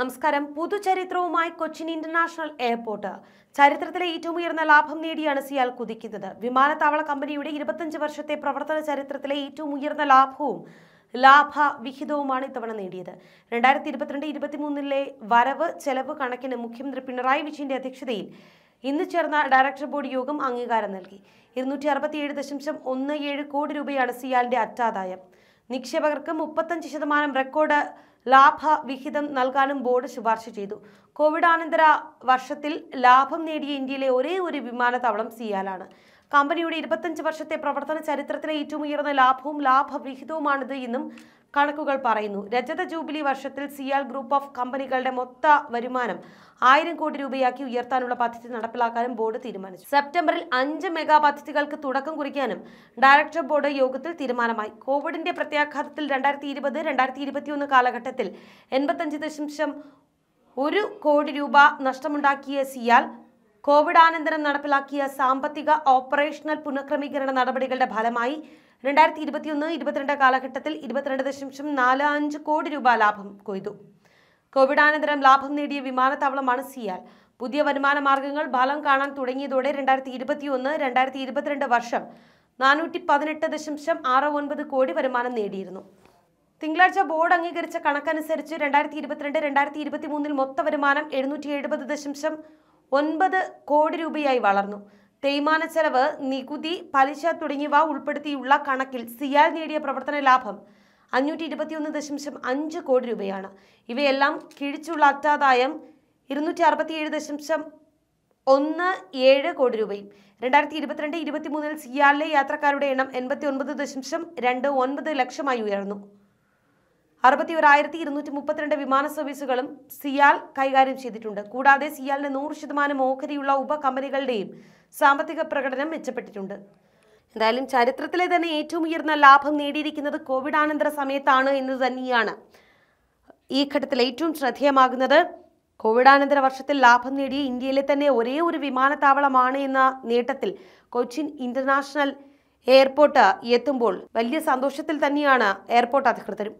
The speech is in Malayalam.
നമസ്കാരം പുതുചരിത്രവുമായി കൊച്ചിൻ ഇന്റർനാഷണൽ എയർപോർട്ട് ചരിത്രത്തിലെ ഏറ്റവും ഉയർന്ന ലാഭം നേടിയാണ് സിയാൽ കുതിക്കുന്നത് വിമാനത്താവള കമ്പനിയുടെ ഇരുപത്തഞ്ച് വർഷത്തെ പ്രവർത്തന ചരിത്രത്തിലെ ഏറ്റവും ഉയർന്ന ലാഭവും ലാഭവിഹിതവുമാണ് ഇത്തവണ നേടിയത് രണ്ടായിരത്തി ഇരുപത്തിരണ്ട് ഇരുപത്തിമൂന്നിലെ വരവ് ചെലവ് കണക്കിന് മുഖ്യമന്ത്രി പിണറായി വിജയന്റെ അധ്യക്ഷതയിൽ ഇന്ന് ചേർന്ന ഡയറക്ടർ ബോർഡ് യോഗം അംഗീകാരം നൽകി ഇരുന്നൂറ്റി അറുപത്തിയേഴ് ദശാംശം ഒന്ന് ഏഴ് കോടി രൂപയാണ് സിയാലിന്റെ അറ്റാദായം നിക്ഷേപകർക്ക് മുപ്പത്തഞ്ച് ശതമാനം റെക്കോർഡ് ലാഭവിഹിതം നൽകാനും ബോർഡ് ശുപാർശ ചെയ്തു കോവിഡാനന്തര വർഷത്തിൽ ലാഭം നേടിയ ഇന്ത്യയിലെ ഒരേ ഒരു വിമാനത്താവളം സിയാലാണ് കമ്പനിയുടെ ഇരുപത്തഞ്ച് വർഷത്തെ പ്രവർത്തന ചരിത്രത്തിലെ ഏറ്റവും ഉയർന്ന ലാഭവും ലാഭവിഹിതവുമാണിത് എന്നും കണക്കുകൾ പറയുന്നു രജത ജൂബിലി വർഷത്തിൽ സിയാൽ ഗ്രൂപ്പ് ഓഫ് കമ്പനികളുടെ മൊത്ത വരുമാനം ആയിരം കോടി രൂപയാക്കി ഉയർത്താനുള്ള പദ്ധതി നടപ്പിലാക്കാനും ബോർഡ് തീരുമാനിച്ചു സെപ്റ്റംബറിൽ അഞ്ച് മെഗാ പദ്ധതികൾക്ക് തുടക്കം കുറിക്കാനും ഡയറക്ടർ ബോർഡ് യോഗത്തിൽ തീരുമാനമായി കോവിഡിന്റെ പ്രത്യാഘാതത്തിൽ രണ്ടായിരത്തി ഇരുപത് രണ്ടായിരത്തി ഇരുപത്തിയൊന്ന് കാലഘട്ടത്തിൽ എൺപത്തഞ്ച് ദശാംശം ഒരു കോടി രൂപ നഷ്ടമുണ്ടാക്കിയ സിയാൽ കോവിഡാനന്തരം നടപ്പിലാക്കിയ സാമ്പത്തിക ഓപ്പറേഷണൽ പുനഃക്രമീകരണ നടപടികളുടെ ഫലമായി രണ്ടായിരത്തി ഇരുപത്തി ഒന്ന് ഇരുപത്തിരണ്ട് കാലഘട്ടത്തിൽ ഇരുപത്തിരണ്ട് ദശാംശം നാല് അഞ്ച് കോടി രൂപ ലാഭം കൊയ്തു കോവിഡാനന്തരം ലാഭം നേടിയ വിമാനത്താവളമാണ് സിയാൽ പുതിയ വരുമാന മാർഗങ്ങൾ ഫലം കാണാൻ തുടങ്ങിയതോടെ രണ്ടായിരത്തി ഇരുപത്തി ഒന്ന് രണ്ടായിരത്തി ഇരുപത്തിരണ്ട് വർഷം നാനൂറ്റി പതിനെട്ട് ദശാംശം ആറ് ഒൻപത് കോടി വരുമാനം നേടിയിരുന്നു തിങ്കളാഴ്ച ബോർഡ് അംഗീകരിച്ച കണക്കനുസരിച്ച് രണ്ടായിരത്തി ഇരുപത്തിരണ്ട് രണ്ടായിരത്തി ഇരുപത്തി മൂന്നിൽ മൊത്ത വരുമാനം എഴുന്നൂറ്റി എഴുപത് ദശാംശം ഒൻപത് കോടി രൂപയായി വളർന്നു തേയ്മാന ചെലവ് നികുതി പലിശ തുടങ്ങിയവ ഉൾപ്പെടുത്തിയുള്ള കണക്കിൽ സിയാൽ നേടിയ പ്രവർത്തന ലാഭം അഞ്ഞൂറ്റി ഇരുപത്തിയൊന്ന് ദശാംശം അഞ്ച് കോടി രൂപയാണ് ഇവയെല്ലാം കിഴിച്ചുള്ള അറ്റാദായം ഇരുന്നൂറ്റി അറുപത്തിയേഴ് ദശാംശം ഒന്ന് ഏഴ് കോടി രൂപയും രണ്ടായിരത്തി ഇരുപത്തിരണ്ട് ഇരുപത്തിമൂന്നിൽ സിയാലിലെ യാത്രക്കാരുടെ എണ്ണം എൺപത്തി ഒൻപത് ദശാംശം രണ്ട് ഒൻപത് ലക്ഷമായി ഉയർന്നു അറുപത്തി ഒരായിരത്തി ഇരുന്നൂറ്റി മുപ്പത്തിരണ്ട് വിമാന സർവീസുകളും സിയാൽ കൈകാര്യം ചെയ്തിട്ടുണ്ട് കൂടാതെ സിയാലിന്റെ നൂറ് ശതമാനം ഓഹരിയുള്ള ഉപകമ്പനികളുടെയും സാമ്പത്തിക പ്രകടനം മെച്ചപ്പെട്ടിട്ടുണ്ട് എന്തായാലും ചരിത്രത്തിലെ തന്നെ ഏറ്റവും ഉയർന്ന ലാഭം നേടിയിരിക്കുന്നത് കോവിഡാനന്തര സമയത്താണ് എന്ന് തന്നെയാണ് ഈ ഘട്ടത്തിൽ ഏറ്റവും ശ്രദ്ധേയമാകുന്നത് കോവിഡാനന്തര വർഷത്തിൽ ലാഭം നേടിയ ഇന്ത്യയിലെ തന്നെ ഒരേ ഒരു വിമാനത്താവളമാണ് എന്ന നേട്ടത്തിൽ കൊച്ചിൻ ഇന്റർനാഷണൽ എയർപോർട്ട് എത്തുമ്പോൾ വലിയ സന്തോഷത്തിൽ തന്നെയാണ് എയർപോർട്ട് അധികൃതരും